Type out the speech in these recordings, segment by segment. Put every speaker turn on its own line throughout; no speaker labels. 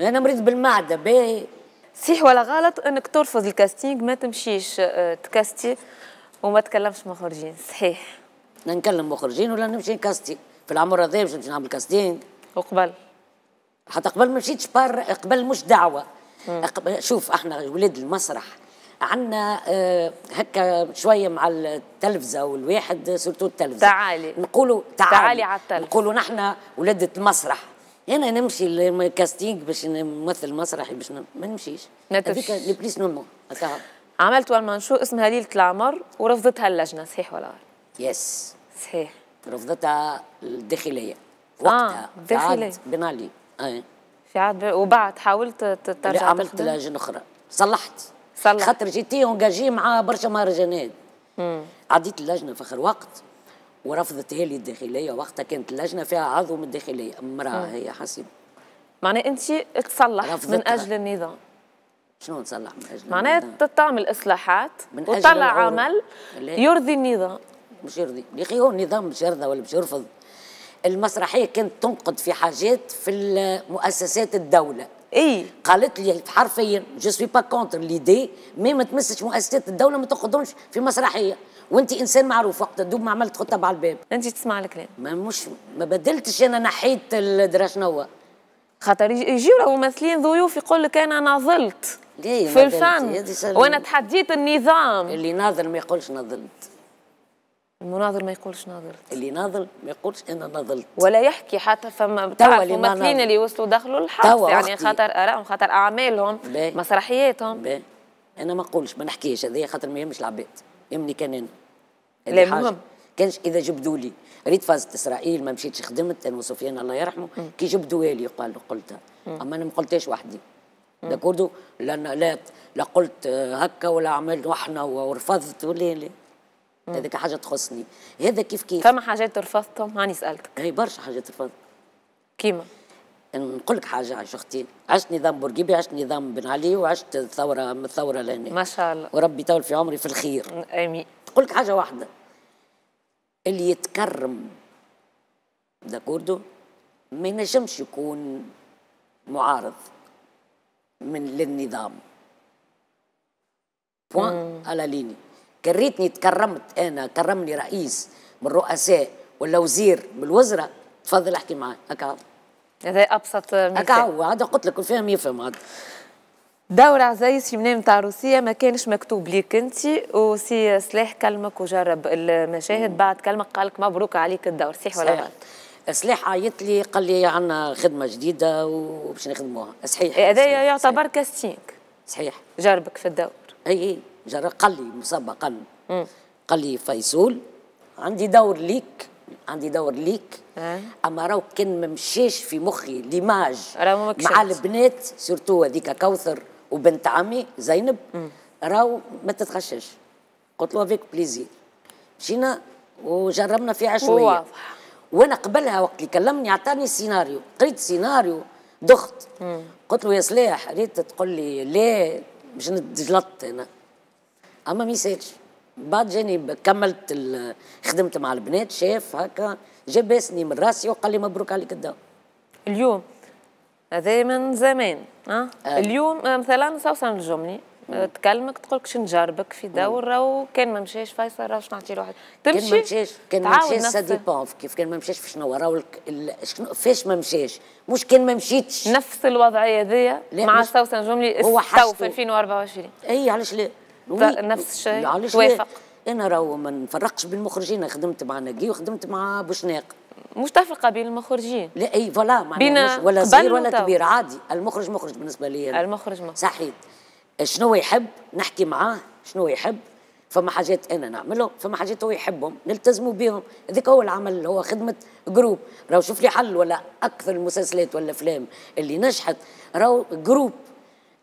انا مريض بالمعده باهي صحيح ولا غلط انك ترفض الكاستينج ما تمشيش آه، تكاستي وما تكلمش مخرجين صحيح نكلم مخرجين ولا نمشي نكاستي في العمر هذا باش نمشي نعمل كاستينج وقبل حتى قبل ما مشيتش بار قبل مش دعوه أقبل شوف احنا ولاد المسرح عندنا آه، هكا شويه مع التلفزه والواحد سورتو التلفزه تعالي نقولوا تعالي, تعالي على التلفزه نقولوا نحن ولادة المسرح انا نمشي للكاستينج باش نمثل مسرحي باش ما نمشيش هذيك نبليس نو عملت والمنشو اسمها ليلة العمر ورفضتها اللجنة صحيح ولا يس صحيح رفضتها الداخلية آه، وقتها آه داخلية بن علي في عاد وبعد حاولت ترجع عملت لجنة أخرى صلحت صلحت خاطر جيتي اونجاجي مع برشا مهرجانات عديت اللجنة في آخر وقت ورفضت هي الداخليه وقتها كانت اللجنه فيها عضو من الداخليه امراه هي حسب معناه انت تصلح من اجل النظام شنو نصلح من اجل معناها تعمل اصلاحات وتطلع عمل يرضي النظام مش يرضي يا اخي هو النظام مش يرضى ولا مش يرفض المسرحيه كانت تنقد في حاجات في مؤسسات الدوله اي قالت لي حرفيا جو سوي با كونتر ليدي مي ما تمسش مؤسسات الدوله ما تنقدهمش في مسرحيه وانت انسان معروف وقتها دوب ما عملت خطه على الباب انت تسمع الكلام ما مش ما بدلتش انا نحيت الدرا خاطر يجيو ممثلين ضيوف يقول لك انا نظلت في الفن وانا تحديت النظام اللي ناظر ما يقولش نظلت المناظر ما يقولش ناظر اللي ناظر ما يقولش انا ناظلت ولا يحكي حتى فما تعرف ممثلين اللي وصلوا دخلوا الحبس يعني خاطر ارائهم خاطر اعمالهم مسرحياتهم انا ما نقولش ما نحكيش هذه خاطر ما يهمش العباد امني كان انا كانش اذا جبدوا لي ريت فازت اسرائيل ما مشيتش خدمت انا وسفيان الله يرحمه كي جبدوا لي قال قلتها اما انا ما قلتهاش وحدي داكوردو لا لا لا قلت آه، هكا ولا عملت وحنا ورفضت ولا لا هذاك حاجه تخصني هذا كيف كيف فما حاجات رفضتهم هاني سالتك اي برشا حاجات رفضت كيما نقول لك حاجه عايش اختي عشت نظام بورقيبي عشت نظام بن علي وعشت الثوره من الثوره لهنا ما شاء الله وربي يطول في عمري في الخير امين نقول لك حاجه واحده اللي يتكرم داكوردو ما ينجمش يكون معارض من للنظام بوان على ليني كريتني تكرمت انا كرمني رئيس من الرؤساء ولا وزير من الوزراء تفضل احكي معاه هكا هذا ابسط مثال هكا هو هذا قلت لك الفهم يفهم هذا دور عزيز في منام تاع روسيا ما كانش مكتوب ليك انت وسي سلاح كلمك وجرب المشاهد بعد كلمك قال لك مبروك عليك الدور صحيح ولا غلط؟ سلاح عيط لي قال لي عندنا خدمه جديده وباش نخدموها صحيح إيه، هذا يعتبر كاستينغ صحيح جربك في الدور اي اي جرب قال لي مسبقا قال لي فيصول عندي دور ليك عندي دور ليك أه؟ اما راهو كان ممشيش في مخي ليماج مع البنات سورتو هذيك كوثر وبنت عمي زينب راهو ما تتخشش قلت له افيك بليزير مشينا وجربنا في عشويه وانا قبلها وقت اللي كلمني عطاني سيناريو قريت سيناريو دخت قلت له يا صلاح ريت تقول لي لا باش نتجلط انا اما ما يسالش بعد جاني كملت خدمت مع البنات شاف هكا جبسني من راسي وقال لي مبروك عليك الدور اليوم هذا من زمان أه؟ أه. اليوم آه، مثلا سوسن الجملي آه، تكلمك تقول لك نجربك في دور راهو كان ما مشاش فيصل راهو باش نعطي واحد تمشي كان ما مشاش كان ما مشاش سا ديبون كيف كان ما مشاش فشنو راهو فاش ما مشاش مش كان ما مشيتش نفس الوضعيه هذيا مع سوسن جملي هو في 2024 اي علاش لا نفس الشيء توافق انا راهو ما نفرقش بين المخرجين انا خدمت مع نقي وخدمت مع بوشناق مش تفرقة بين المخرجين لا اي فوالا معناها ولا صغير ولا كبير عادي المخرج مخرج بالنسبة لي المخرج مخرج صحيح شنو يحب نحكي معاه شنو يحب فما حاجات انا نعملهم فما حاجات هو يحبهم نلتزموا بهم هذاك هو العمل هو خدمه جروب راهو شوف لي حل ولا اكثر المسلسلات ولا اللي نجحت راهو جروب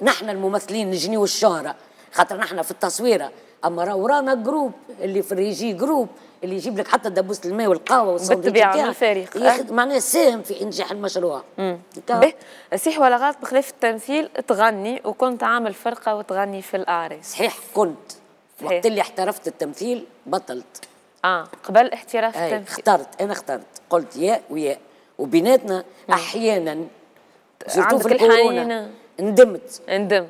نحن الممثلين نجنيو الشهره خاطر نحن في التصويره اما راه ورانا جروب اللي في الريجي جروب اللي يجيب لك حتى دبوس الماء والقهوه والسندويتش بالطبيعه الفريق ياخذ أه. معناه ساهم في انجاح المشروع صحيح ولا غلط بخلاف التمثيل تغني وكنت عامل فرقه وتغني في الاعراس صحيح كنت صحيح. وقت اللي احترفت التمثيل بطلت اه قبل احتراف التمثيل اخترت انا اخترت قلت يا ويا وبيناتنا احيانا
زرتو في الحنينة.
ندمت ندمت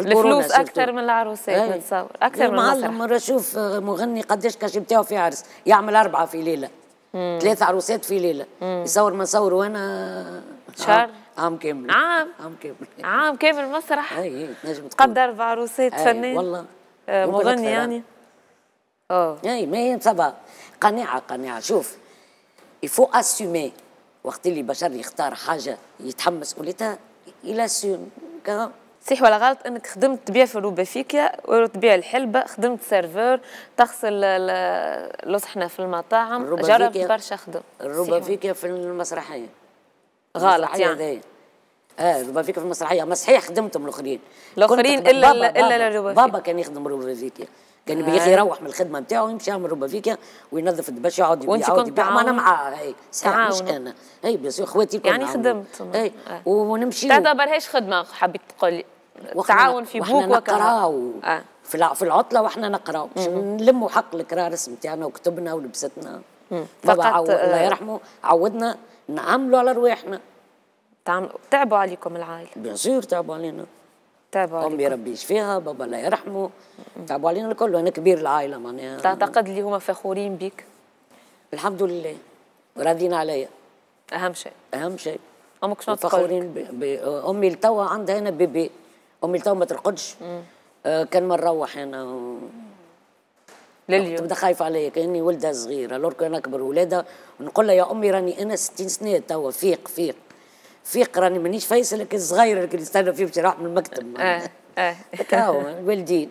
الفلوس اكثر من العروسات نتصور اكثر من المسرح مره شوف آه، مغني قداش كاش بتاعه في عرس يعمل اربعه في ليله ثلاث عروسات في ليله مم. يصور ما صور وانا شهر عام كامل عام عام كامل عام كامل مسرح اي نجم تقدر بعروسات فنان والله آه، مغني يعني اه اي ما هي سبا قناعه قناعه شوف يفو اسيمي وقت اللي بشر يختار حاجه يتحمس قلتها الى كذا صحيح ولا غلط انك خدمت تبيع في روبافيكيا تبيع الحلبه خدمت سيرفور تغسل الصحنه في المطاعم جربت برشا خدم الروبافيكيا في المسرحيه غلط يعني دي. اه روبافيكا في المسرحيه ما صحيح خدمتهم الاخرين الاخرين الا بابا الا روبافيكا بابا كان يخدم روبافيكا كان بيجي آه. يروح من الخدمه نتاعو يمشي يعمل روبافيكا وينظف الدبش يقعد يبيع كنت يبيع انا معاه اي مش انا اي بيان سور خواتي يعني خدمت اي آه. ونمشي تعتبرهاش خدمه حبيت تقول لي التعاون في بوك وكراه آه. في العطله واحنا نقراو نلموا حق الكرارس نتاعنا وكتبنا ولبستنا فقط عو... الله آه، يرحمه عودنا نعملوا على رواحنا تعبوا عليكم العائله بيان سور تعبوا علينا تعبوا امي ربي يشفيها بابا الله يرحمه تعبوا علينا الكل انا كبير العائله معناها تعتقد اللي هما فخورين بك الحمد لله راضيين عليا اهم شيء اهم شيء امك شنو تقول فخورين امي لتوا عندها هنا بيبي امي تو ما ترقدش آه كان ما نروح انا لليوم تبدا خايفه عليا كاني ولدها صغيره لورك انا اكبر ولادها ونقول لها يا امي راني انا 60 سنه توا فيق فيق فيق راني مانيش فايسه لكن صغيره اللي نستنى فيه باش من المكتب اه اه هو الوالدين